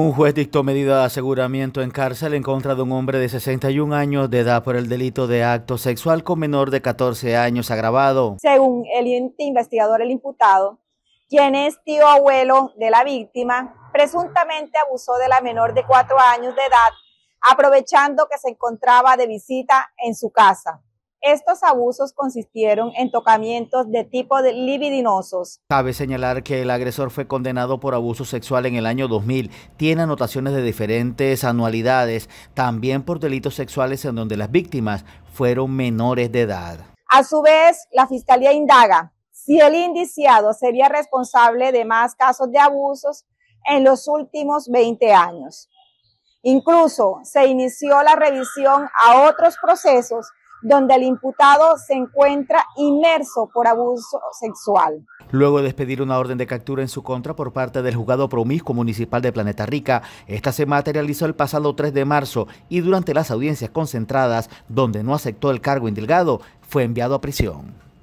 Un juez dictó medida de aseguramiento en cárcel en contra de un hombre de 61 años de edad por el delito de acto sexual con menor de 14 años agravado. Según el investigador, el imputado, quien es tío abuelo de la víctima, presuntamente abusó de la menor de 4 años de edad, aprovechando que se encontraba de visita en su casa. Estos abusos consistieron en tocamientos de tipo libidinosos. Cabe señalar que el agresor fue condenado por abuso sexual en el año 2000. Tiene anotaciones de diferentes anualidades, también por delitos sexuales en donde las víctimas fueron menores de edad. A su vez, la Fiscalía indaga si el indiciado sería responsable de más casos de abusos en los últimos 20 años. Incluso se inició la revisión a otros procesos donde el imputado se encuentra inmerso por abuso sexual. Luego de despedir una orden de captura en su contra por parte del juzgado promiscuo municipal de Planeta Rica, esta se materializó el pasado 3 de marzo y durante las audiencias concentradas, donde no aceptó el cargo indilgado, fue enviado a prisión.